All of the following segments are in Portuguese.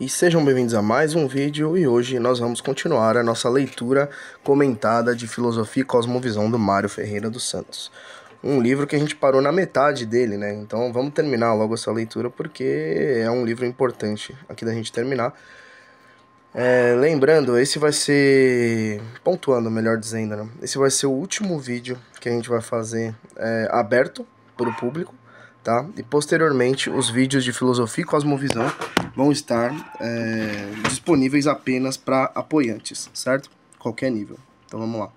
e sejam bem-vindos a mais um vídeo e hoje nós vamos continuar a nossa leitura comentada de Filosofia e Cosmovisão do Mário Ferreira dos Santos. Um livro que a gente parou na metade dele, né? Então vamos terminar logo essa leitura porque é um livro importante aqui da gente terminar. É, lembrando, esse vai ser. Pontuando, melhor dizendo, né? Esse vai ser o último vídeo que a gente vai fazer é, aberto para o público tá? E posteriormente os vídeos de filosofia e cosmovisão vão estar é, disponíveis apenas para apoiantes, certo? Qualquer nível. Então vamos lá.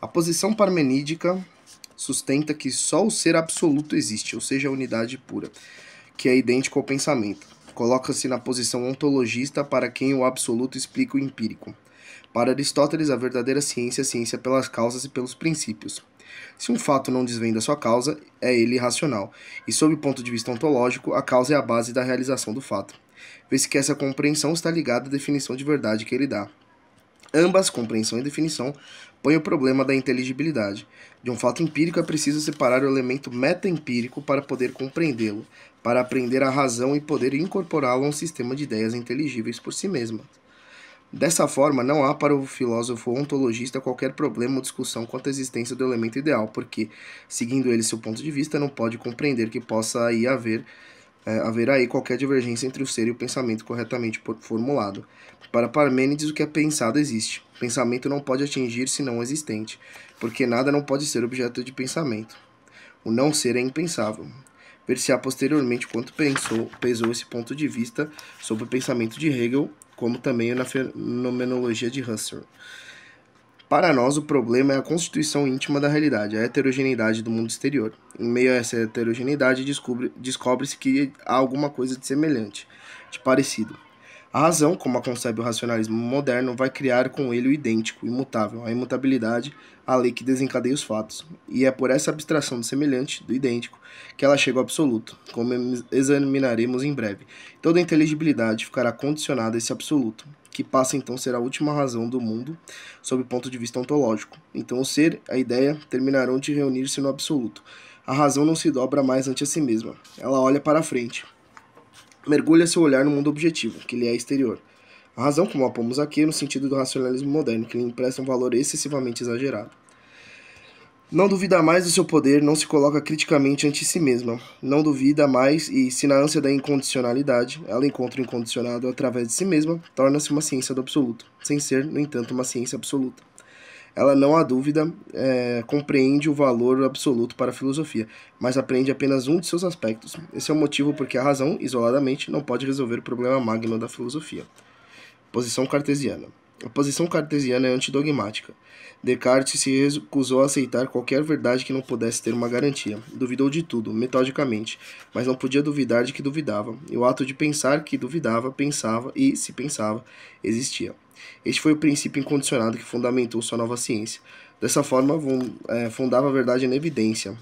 A posição parmenídica sustenta que só o ser absoluto existe, ou seja, a unidade pura, que é idêntico ao pensamento. Coloca-se na posição ontologista para quem o absoluto explica o empírico. Para Aristóteles, a verdadeira ciência é ciência pelas causas e pelos princípios. Se um fato não desvenda sua causa, é ele irracional, e sob o ponto de vista ontológico, a causa é a base da realização do fato. Vê-se que essa compreensão está ligada à definição de verdade que ele dá. Ambas, compreensão e definição, põem o problema da inteligibilidade. De um fato empírico é preciso separar o elemento metaempírico para poder compreendê-lo, para aprender a razão e poder incorporá-lo a um sistema de ideias inteligíveis por si mesma. Dessa forma, não há para o filósofo ontologista qualquer problema ou discussão quanto à existência do elemento ideal, porque, seguindo ele seu ponto de vista, não pode compreender que possa aí haver é, aí qualquer divergência entre o ser e o pensamento corretamente formulado. Para Parmênides, o que é pensado existe. Pensamento não pode atingir se não existente, porque nada não pode ser objeto de pensamento. O não ser é impensável. Ver-se-á posteriormente quanto pensou, pesou esse ponto de vista sobre o pensamento de Hegel como também na fenomenologia de Husserl. Para nós, o problema é a constituição íntima da realidade, a heterogeneidade do mundo exterior. Em meio a essa heterogeneidade, descobre-se que há alguma coisa de semelhante, de parecido. A razão, como a concebe o racionalismo moderno, vai criar com ele o idêntico, imutável, a imutabilidade, a lei que desencadeia os fatos. E é por essa abstração do semelhante, do idêntico, que ela chega ao absoluto, como examinaremos em breve. Toda inteligibilidade ficará condicionada a esse absoluto, que passa então a ser a última razão do mundo sob o ponto de vista ontológico. Então o ser, a ideia, terminarão de reunir-se no absoluto. A razão não se dobra mais ante a si mesma, ela olha para a frente, mergulha seu olhar no mundo objetivo, que lhe é exterior. A razão como apomos aqui é no sentido do racionalismo moderno, que lhe empresta um valor excessivamente exagerado. Não duvida mais do seu poder, não se coloca criticamente ante si mesma. Não duvida mais e, se na ânsia da incondicionalidade, ela encontra o incondicionado através de si mesma, torna-se uma ciência do absoluto, sem ser, no entanto, uma ciência absoluta ela não há dúvida é, compreende o valor absoluto para a filosofia, mas aprende apenas um de seus aspectos. Esse é o motivo porque a razão, isoladamente, não pode resolver o problema magno da filosofia. Posição cartesiana. A posição cartesiana é antidogmática. Descartes se recusou a aceitar qualquer verdade que não pudesse ter uma garantia. Duvidou de tudo, metodicamente, mas não podia duvidar de que duvidava. E o ato de pensar que duvidava, pensava e, se pensava, existia. Este foi o princípio incondicionado que fundamentou sua nova ciência. Dessa forma, é, fundava a verdade na evidência,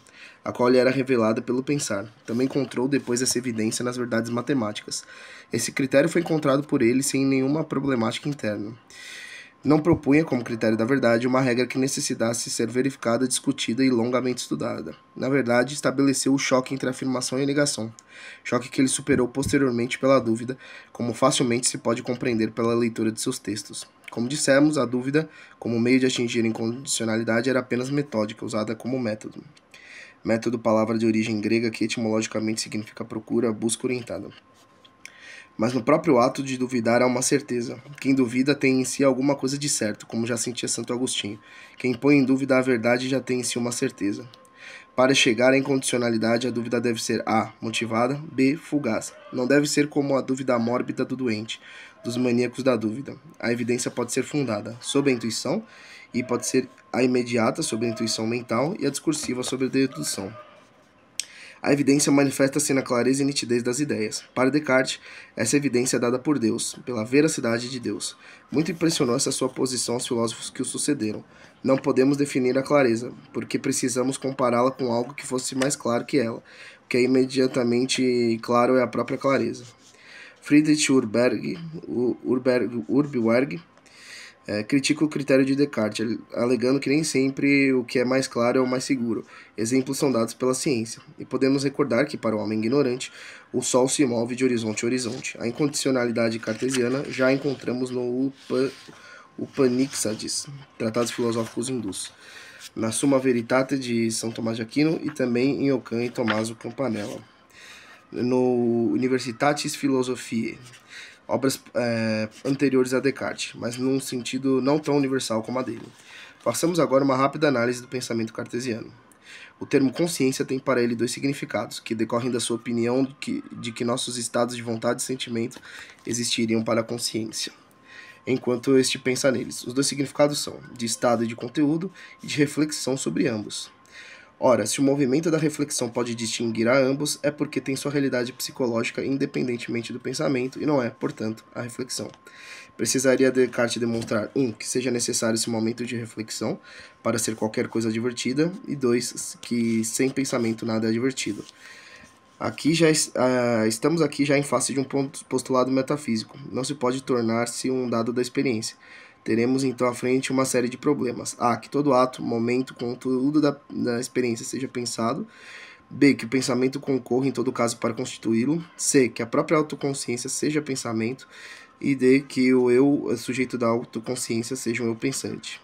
a qual lhe era revelada pelo pensar. Também encontrou depois essa evidência nas verdades matemáticas. Esse critério foi encontrado por ele sem nenhuma problemática interna não propunha como critério da verdade uma regra que necessitasse ser verificada, discutida e longamente estudada. Na verdade, estabeleceu o choque entre afirmação e negação, choque que ele superou posteriormente pela dúvida, como facilmente se pode compreender pela leitura de seus textos. Como dissemos, a dúvida, como meio de atingir incondicionalidade, era apenas metódica, usada como método. Método, palavra de origem grega que etimologicamente significa procura, busca orientada mas no próprio ato de duvidar há uma certeza. Quem duvida tem em si alguma coisa de certo, como já sentia Santo Agostinho. Quem põe em dúvida a verdade já tem em si uma certeza. Para chegar à incondicionalidade, a dúvida deve ser A. Motivada, B. Fugaz. Não deve ser como a dúvida mórbida do doente, dos maníacos da dúvida. A evidência pode ser fundada sob a intuição e pode ser a imediata sobre a intuição mental e a discursiva sobre a dedução. A evidência manifesta-se na clareza e nitidez das ideias. Para Descartes, essa evidência é dada por Deus, pela veracidade de Deus. Muito impressionou essa sua posição aos filósofos que o sucederam. Não podemos definir a clareza, porque precisamos compará-la com algo que fosse mais claro que ela. O que é imediatamente claro é a própria clareza. Friedrich Urberg, Urberg, Urberg é, critica o critério de Descartes, alegando que nem sempre o que é mais claro é o mais seguro. Exemplos são dados pela ciência, e podemos recordar que, para o homem ignorante, o Sol se move de horizonte a horizonte. A incondicionalidade cartesiana já a encontramos no Upa, Upanixades, tratados filosóficos hindus, na Summa Veritate de São Tomás de Aquino e também em Ockham e Tommaso Campanella, no Universitatis Philosophiae obras é, anteriores a Descartes, mas num sentido não tão universal como a dele. Passamos agora uma rápida análise do pensamento cartesiano. O termo consciência tem para ele dois significados, que decorrem da sua opinião de que, de que nossos estados de vontade e sentimento existiriam para a consciência, enquanto este pensa neles. Os dois significados são de estado e de conteúdo e de reflexão sobre ambos. Ora, se o movimento da reflexão pode distinguir a ambos, é porque tem sua realidade psicológica independentemente do pensamento e não é, portanto, a reflexão. Precisaria Descartes demonstrar 1. Um, que seja necessário esse momento de reflexão para ser qualquer coisa divertida e 2. que sem pensamento nada é divertido. Aqui já uh, estamos aqui já em face de um postulado metafísico. Não se pode tornar-se um dado da experiência Teremos então à frente uma série de problemas. A. Que todo ato, momento, conteúdo da, da experiência seja pensado. B. Que o pensamento concorra em todo caso para constituí-lo. C. Que a própria autoconsciência seja pensamento. E D. Que o eu, sujeito da autoconsciência, seja um eu pensante.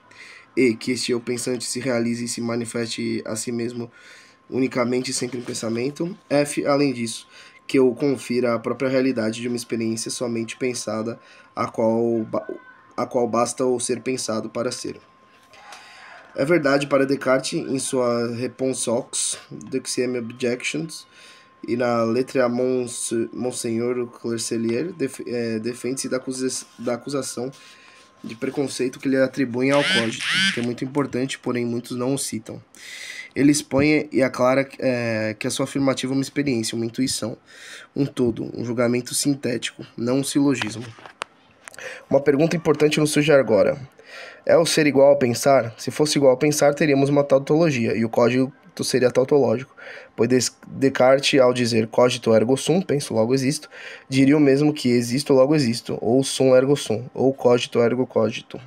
E. Que este eu pensante se realize e se manifeste a si mesmo unicamente sempre em pensamento. F. Além disso, que eu confira a própria realidade de uma experiência somente pensada, a qual a qual basta o ser pensado para ser. É verdade para Descartes em sua Réponse aux Dexieme Objections e na letra Mons, Monsenhor Clercelier é, defende-se da, da acusação de preconceito que lhe atribuem ao código, que é muito importante, porém muitos não o citam. Ele expõe e aclara é, que a sua afirmativa é uma experiência, uma intuição, um todo, um julgamento sintético, não um silogismo. Uma pergunta importante nos surge agora. É o ser igual a pensar? Se fosse igual a pensar, teríamos uma tautologia, e o código seria tautológico, pois Descartes, ao dizer cogito ergo sum, penso logo existo, diria o mesmo que existo logo existo, ou sum ergo sum, ou cogito ergo cogito.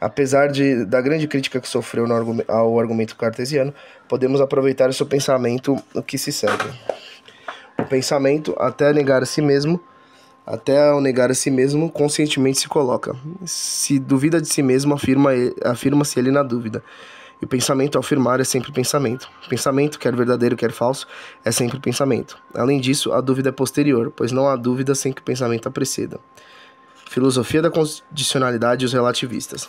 Apesar de, da grande crítica que sofreu no, ao argumento cartesiano, podemos aproveitar seu pensamento o que se segue. O pensamento, até negar a si mesmo, até ao negar a si mesmo, conscientemente se coloca. Se duvida de si mesmo, afirma-se afirma ele na dúvida. E o pensamento ao afirmar é sempre pensamento. Pensamento, quer verdadeiro, quer falso, é sempre pensamento. Além disso, a dúvida é posterior, pois não há dúvida sem que o pensamento a preceda. Filosofia da condicionalidade e os relativistas.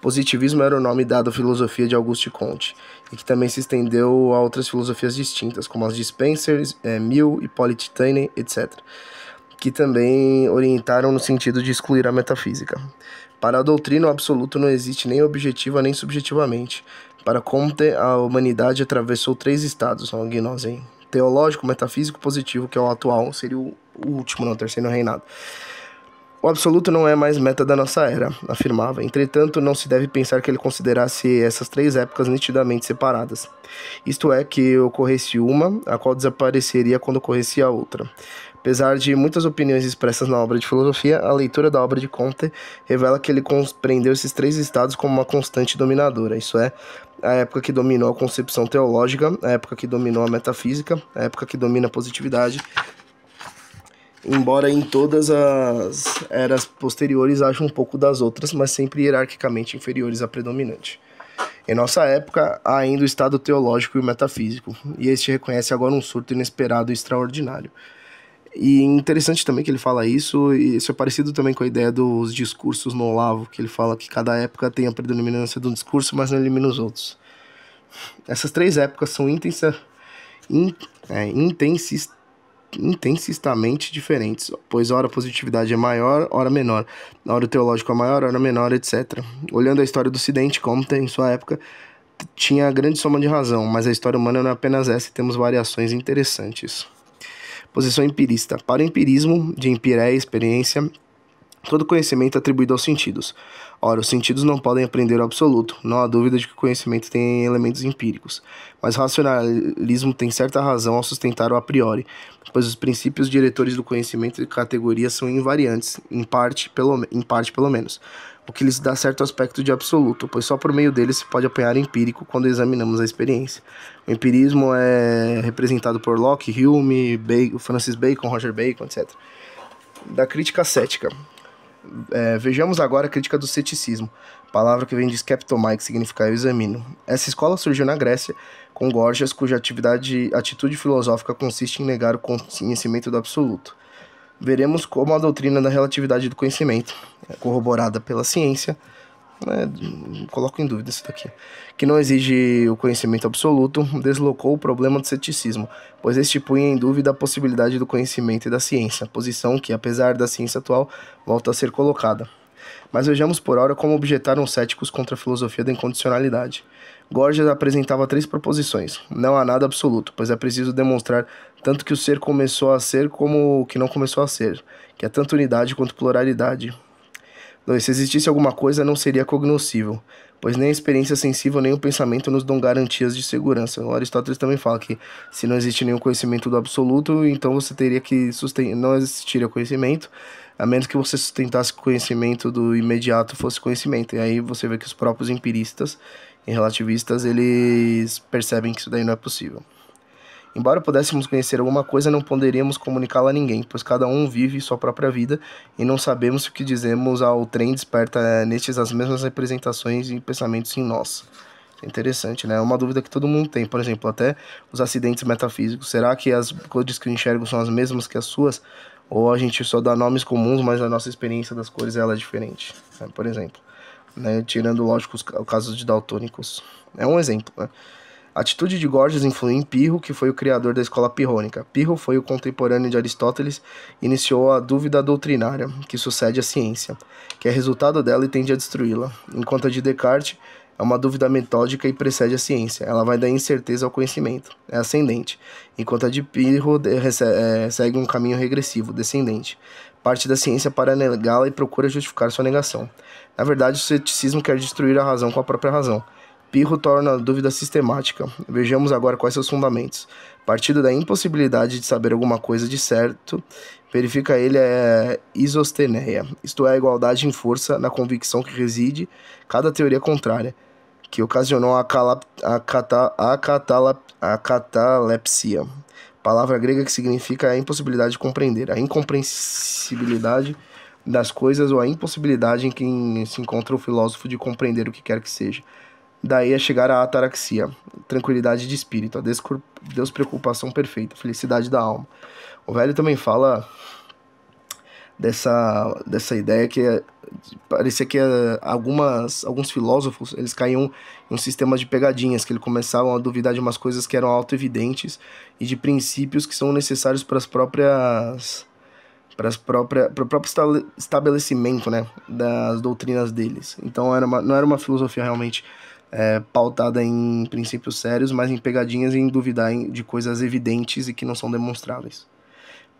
Positivismo era o nome dado à filosofia de Auguste Comte, e que também se estendeu a outras filosofias distintas, como as de Spencer, eh, Mill, Hippolyte Taine, etc que também orientaram no sentido de excluir a metafísica. Para a doutrina, o absoluto não existe nem objetiva nem subjetivamente. Para Comte, a humanidade atravessou três estados, o gnose, teológico, metafísico, positivo, que é o atual, seria o último, não, o terceiro reinado. O absoluto não é mais meta da nossa era, afirmava. Entretanto, não se deve pensar que ele considerasse essas três épocas nitidamente separadas. Isto é, que ocorresse uma, a qual desapareceria quando ocorresse a outra. Apesar de muitas opiniões expressas na obra de filosofia, a leitura da obra de Comte revela que ele compreendeu esses três estados como uma constante dominadora, isso é, a época que dominou a concepção teológica, a época que dominou a metafísica, a época que domina a positividade, embora em todas as eras posteriores haja um pouco das outras, mas sempre hierarquicamente inferiores à predominante. Em nossa época, há ainda o estado teológico e o metafísico, e este reconhece agora um surto inesperado e extraordinário. E interessante também que ele fala isso, e isso é parecido também com a ideia dos discursos no Olavo, que ele fala que cada época tem a predominância de um discurso, mas não elimina os outros. Essas três épocas são intensa, in, é, intensis, intensistamente diferentes, pois ora a positividade é maior, ora menor, ora o teológico é maior, ora menor, etc. Olhando a história do Ocidente, como tem em sua época, tinha grande soma de razão, mas a história humana não é apenas essa e temos variações interessantes. Posição empirista. Para o empirismo, de empiré, experiência, todo conhecimento é atribuído aos sentidos. Ora, os sentidos não podem aprender o absoluto, não há dúvida de que o conhecimento tem elementos empíricos. Mas o racionalismo tem certa razão ao sustentar o a priori, pois os princípios diretores do conhecimento de categorias são invariantes, em parte pelo, em parte pelo menos o que lhes dá certo aspecto de absoluto, pois só por meio dele se pode apanhar empírico quando examinamos a experiência. O empirismo é representado por Locke, Hume, Bacon, Francis Bacon, Roger Bacon, etc. Da crítica cética. É, vejamos agora a crítica do ceticismo, palavra que vem de skeptomai, que significa eu examino. Essa escola surgiu na Grécia, com Gorgias, cuja atividade, atitude filosófica consiste em negar o conhecimento do absoluto veremos como a doutrina da relatividade do conhecimento, é corroborada pela ciência, né, coloco em dúvida isso daqui, que não exige o conhecimento absoluto, deslocou o problema do ceticismo, pois este punha em dúvida a possibilidade do conhecimento e da ciência, posição que, apesar da ciência atual, volta a ser colocada. Mas vejamos por hora como objetaram os céticos contra a filosofia da incondicionalidade. Gorgias apresentava três proposições. Não há nada absoluto, pois é preciso demonstrar tanto que o ser começou a ser como o que não começou a ser, que é tanto unidade quanto pluralidade. 2. Se existisse alguma coisa, não seria cognoscível, pois nem a experiência sensível nem o pensamento nos dão garantias de segurança. O Aristóteles também fala que se não existe nenhum conhecimento do absoluto, então você teria que susten, não existiria conhecimento, a menos que você sustentasse que o conhecimento do imediato fosse conhecimento. E aí você vê que os próprios empiristas e relativistas, eles percebem que isso daí não é possível. Embora pudéssemos conhecer alguma coisa, não poderíamos comunicá-la a ninguém, pois cada um vive sua própria vida e não sabemos se o que dizemos ao trem desperta eh, nestes as mesmas representações e pensamentos em nós. É interessante, né? É uma dúvida que todo mundo tem, por exemplo, até os acidentes metafísicos. Será que as cores que eu enxergo são as mesmas que as suas? Ou a gente só dá nomes comuns, mas a nossa experiência das cores ela é diferente, né? por exemplo. Né? Tirando, lógico, os casos de daltônicos. É um exemplo, né? A atitude de Gorgias influiu em Pirro, que foi o criador da escola pirrônica. Pirro foi o contemporâneo de Aristóteles e iniciou a dúvida doutrinária, que sucede à ciência, que é resultado dela e tende a destruí-la. Enquanto a de Descartes é uma dúvida metódica e precede a ciência. Ela vai da incerteza ao conhecimento. É ascendente. Enquanto a de Pirro é, segue um caminho regressivo, descendente. Parte da ciência para negá-la e procura justificar sua negação. Na verdade, o ceticismo quer destruir a razão com a própria razão. Pirro torna a dúvida sistemática. Vejamos agora quais seus fundamentos. Partido da impossibilidade de saber alguma coisa de certo, verifica ele a é isosteneia, isto é, a igualdade em força na convicção que reside cada teoria contrária, que ocasionou a, calap, a, cata, a, catalap, a catalepsia, palavra grega que significa a impossibilidade de compreender, a incompreensibilidade das coisas ou a impossibilidade em quem se encontra o filósofo de compreender o que quer que seja daí a é chegar à ataraxia, tranquilidade de espírito, a despreocupação perfeita, felicidade da alma. O velho também fala dessa, dessa ideia que é, parecia que eh, algumas, alguns filósofos eles caíam em um sistema de pegadinhas, que eles começavam a duvidar de umas coisas que eram auto-evidentes e de princípios que são necessários para as próprias para, as próprias, para o próprio estabelecimento né, das doutrinas deles. Então era uma, não era uma filosofia realmente é, pautada em princípios sérios, mas em pegadinhas e em duvidar de coisas evidentes e que não são demonstráveis.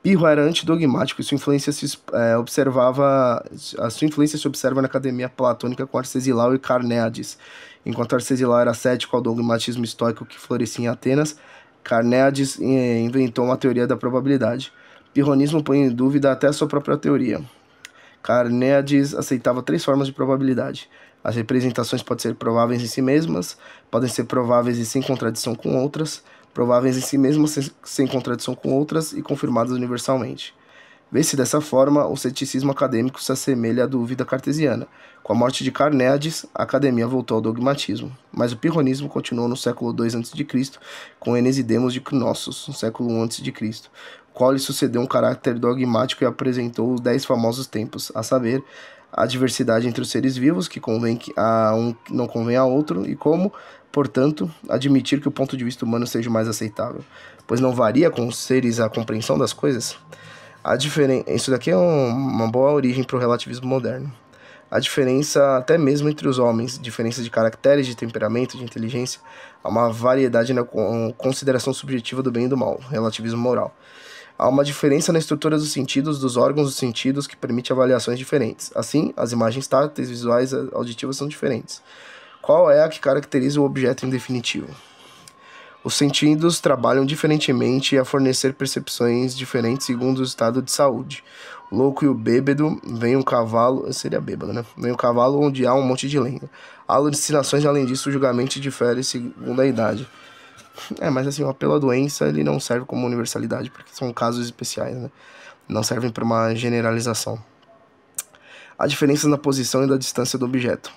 Pirro era antidogmático e sua influência se é, observava a sua influência se observa na academia platônica com Arcesilau e Carneades. Enquanto Arcesilau era cético ao dogmatismo estoico que florescia em Atenas, Carneades é, inventou uma teoria da probabilidade. Pirronismo põe em dúvida até a sua própria teoria. Carneades aceitava três formas de probabilidade: as representações podem ser prováveis em si mesmas, podem ser prováveis e sem contradição com outras, prováveis em si mesmas sem contradição com outras e confirmadas universalmente. Vê-se dessa forma, o ceticismo acadêmico se assemelha à dúvida cartesiana. Com a morte de Carneades, a academia voltou ao dogmatismo, mas o pirronismo continuou no século II a.C., com Enesidemos de Cnossos, no século I a.C., qual lhe sucedeu um caráter dogmático e apresentou os dez famosos tempos, a saber, a diversidade entre os seres vivos, que convém a um não convém a outro, e como, portanto, admitir que o ponto de vista humano seja mais aceitável, pois não varia com os seres a compreensão das coisas. A diferen... Isso daqui é um, uma boa origem para o relativismo moderno. A diferença, até mesmo entre os homens, diferença de caracteres, de temperamento, de inteligência, há uma variedade na consideração subjetiva do bem e do mal, relativismo moral. Há uma diferença na estrutura dos sentidos, dos órgãos dos sentidos, que permite avaliações diferentes. Assim, as imagens táteis, visuais e auditivas são diferentes. Qual é a que caracteriza o objeto em definitivo? Os sentidos trabalham diferentemente a fornecer percepções diferentes segundo o estado de saúde. O louco e o bêbado vem um cavalo, seria bêbado, né? Vem um cavalo onde há um monte de lenha. Alucinações, além disso, o julgamento difere segundo a idade. É, mas assim, o apelo à doença, ele não serve como universalidade, porque são casos especiais, né? Não servem para uma generalização. Há diferenças na posição e da distância do objeto.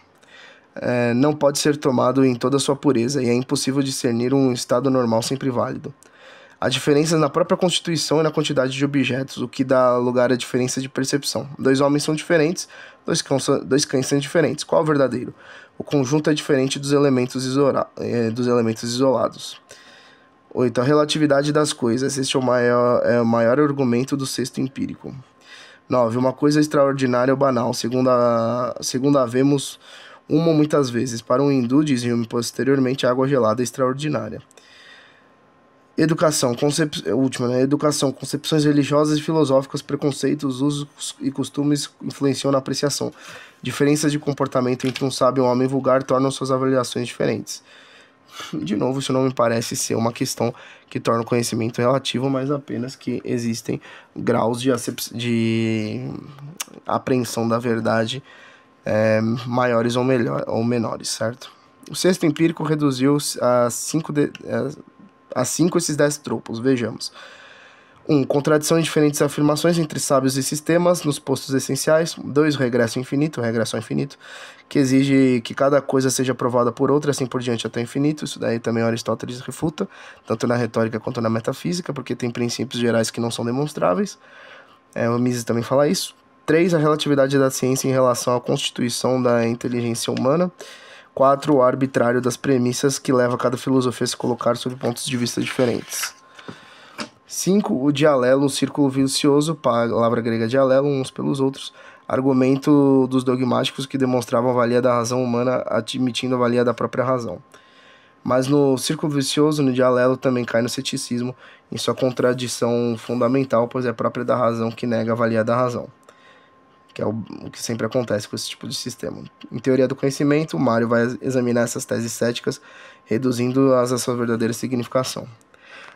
É, não pode ser tomado em toda a sua pureza e é impossível discernir um estado normal sempre válido. A diferença na própria constituição e na quantidade de objetos, o que dá lugar à diferença de percepção. Dois homens são diferentes, dois cães são, dois cães são diferentes. Qual é o verdadeiro? O conjunto é diferente dos elementos, isola, é, dos elementos isolados. 8. A relatividade das coisas. Este é o maior, é o maior argumento do sexto empírico. 9. Uma coisa extraordinária ou banal. Segundo, a, vemos uma ou muitas vezes. Para um hindu, diz Hume posteriormente, água gelada é extraordinária. Educação, concep... É, última, né? Educação, concepções religiosas e filosóficas, preconceitos, usos e costumes influenciam na apreciação. Diferenças de comportamento entre um sábio e um homem vulgar tornam suas avaliações diferentes. De novo, isso não me parece ser uma questão que torna o conhecimento relativo, mas apenas que existem graus de, acep... de apreensão da verdade é, maiores ou, melhor, ou menores, certo? O sexto empírico reduziu a cinco de, é, Assim com esses dez tropos, vejamos. 1. Um, contradição em diferentes afirmações entre sábios e sistemas nos postos essenciais. 2. Regresso infinito, regressão infinito, que exige que cada coisa seja provada por outra, assim por diante até infinito. Isso daí também Aristóteles refuta, tanto na retórica quanto na metafísica, porque tem princípios gerais que não são demonstráveis. É, o Mises também fala isso. 3. A relatividade da ciência em relação à constituição da inteligência humana. 4. O arbitrário das premissas que leva cada filosofia a se colocar sob pontos de vista diferentes. 5. O dialelo, um círculo vicioso, palavra grega dialelo, uns pelos outros, argumento dos dogmáticos que demonstravam a valia da razão humana, admitindo a valia da própria razão. Mas no círculo vicioso, no dialelo, também cai no ceticismo, em sua contradição fundamental, pois é própria da razão que nega a valia da razão que é o, que sempre acontece com esse tipo de sistema. Em teoria do conhecimento, Mário vai examinar essas teses céticas, reduzindo-as a sua verdadeira significação.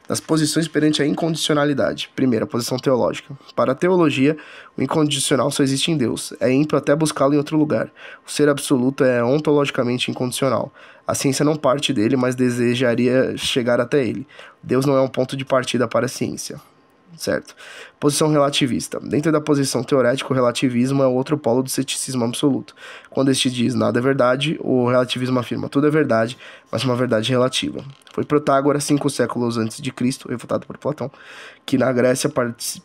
Nas posições perante a incondicionalidade. Primeira, posição teológica. Para a teologia, o incondicional só existe em Deus. É ímpio até buscá-lo em outro lugar. O ser absoluto é ontologicamente incondicional. A ciência não parte dele, mas desejaria chegar até ele. Deus não é um ponto de partida para a ciência certo? Posição relativista. Dentro da posição teorética, o relativismo é outro polo do ceticismo absoluto. Quando este diz nada é verdade, o relativismo afirma tudo é verdade, mas uma verdade relativa. Foi Protágoras, cinco séculos antes de Cristo, refutado por Platão, que na Grécia,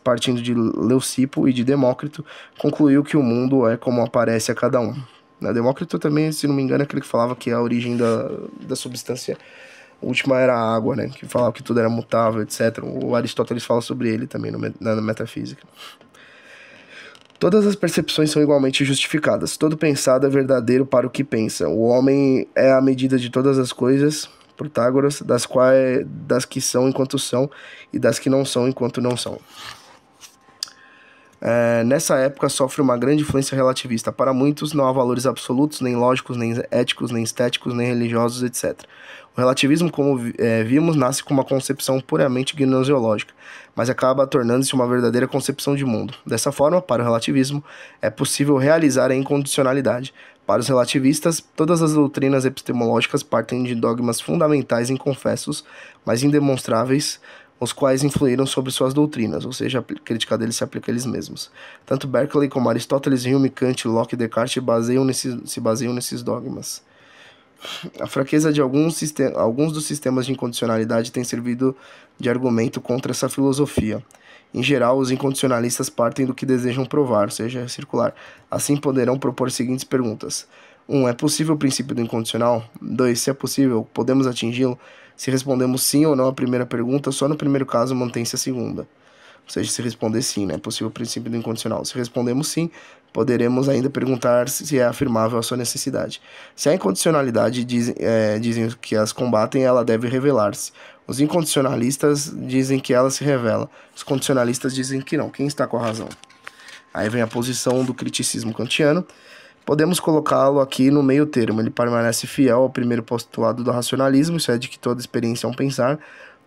partindo de Leucipo e de Demócrito, concluiu que o mundo é como aparece a cada um. Na né, Demócrito também, se não me engano, é aquele que falava que é a origem da, da substância última era a água, né? Que falava que tudo era mutável, etc. O Aristóteles fala sobre ele também na metafísica. Todas as percepções são igualmente justificadas. Todo pensado é verdadeiro para o que pensa. O homem é a medida de todas as coisas, Protágoras, das quais das que são enquanto são e das que não são enquanto não são. É, nessa época sofre uma grande influência relativista. Para muitos, não há valores absolutos, nem lógicos, nem éticos, nem estéticos, nem religiosos, etc. O relativismo, como é, vimos, nasce com uma concepção puramente gnoseológica, mas acaba tornando-se uma verdadeira concepção de mundo. Dessa forma, para o relativismo, é possível realizar a incondicionalidade. Para os relativistas, todas as doutrinas epistemológicas partem de dogmas fundamentais inconfessos, mas indemonstráveis, os quais influíram sobre suas doutrinas, ou seja, a crítica deles se aplica a eles mesmos. Tanto Berkeley como Aristóteles, Hume, Kant, Locke e Descartes baseiam nesse, se baseiam nesses dogmas. A fraqueza de alguns, alguns dos sistemas de incondicionalidade tem servido de argumento contra essa filosofia. Em geral, os incondicionalistas partem do que desejam provar, ou seja, circular. Assim, poderão propor as seguintes perguntas: 1. Um, é possível o princípio do incondicional? 2. Se é possível, podemos atingi-lo? Se respondemos sim ou não à primeira pergunta, só no primeiro caso mantém-se a segunda. Ou seja, se responder sim, né? É possível o princípio do incondicional. Se respondemos sim, poderemos ainda perguntar se é afirmável a sua necessidade. Se a incondicionalidade diz, é, dizem que as combatem, ela deve revelar-se. Os incondicionalistas dizem que ela se revela. Os condicionalistas dizem que não. Quem está com a razão? Aí vem a posição do criticismo kantiano. Podemos colocá-lo aqui no meio termo. Ele permanece fiel ao primeiro postulado do racionalismo, isso é de que toda experiência é um pensar,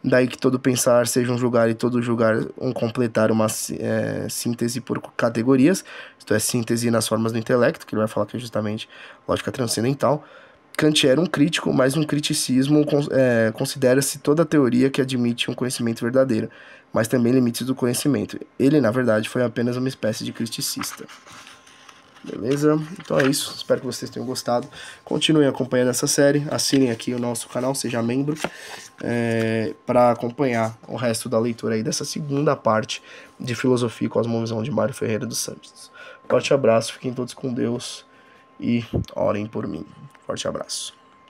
Daí que todo pensar seja um julgar e todo julgar um completar uma é, síntese por categorias, isto é, síntese nas formas do intelecto, que ele vai falar que é justamente lógica transcendental. Kant era um crítico, mas um criticismo é, considera-se toda teoria que admite um conhecimento verdadeiro, mas também limites do conhecimento. Ele, na verdade, foi apenas uma espécie de criticista. Beleza? Então é isso. Espero que vocês tenham gostado. Continuem acompanhando essa série. Assinem aqui o nosso canal, seja membro, é, eh, para acompanhar o resto da leitura aí dessa segunda parte de Filosofia e Cosmovisão de Mário Ferreira dos Santos. Forte abraço, fiquem todos com Deus e orem por mim. Forte abraço.